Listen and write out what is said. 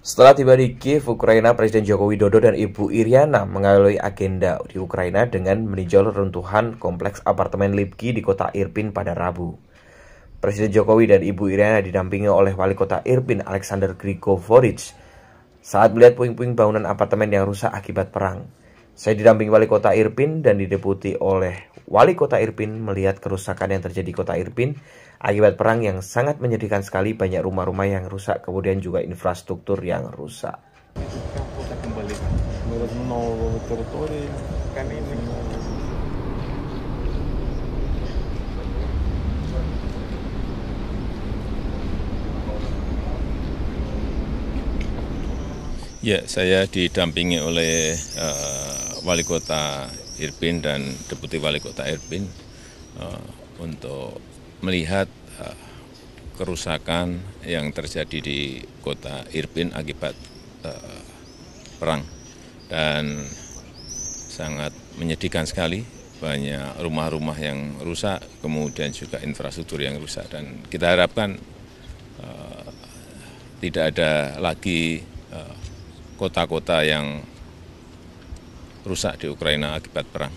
Setelah tiba di Kiev, Ukraina, Presiden Joko Widodo dan Ibu Iriana mengalami agenda di Ukraina dengan meninjau runtuhan kompleks apartemen Lipki di kota Irpin pada Rabu. Presiden Jokowi dan Ibu Iriana didampingi oleh Wali Kota Irpin Alexander Grigorovich saat melihat puing-puing bangunan apartemen yang rusak akibat perang. Saya didampingi wali kota Irpin dan dideputi oleh wali kota Irpin melihat kerusakan yang terjadi di kota Irpin akibat perang yang sangat menyedihkan sekali banyak rumah-rumah yang rusak kemudian juga infrastruktur yang rusak. Kan ya, saya didampingi oleh uh, Wali Kota Irpin dan Deputi Wali Kota Irpin eh, untuk melihat eh, kerusakan yang terjadi di kota Irpin akibat eh, perang dan sangat menyedihkan sekali banyak rumah-rumah yang rusak kemudian juga infrastruktur yang rusak dan kita harapkan tidak ada lagi kota-kota yang rusak di Ukraina akibat perang.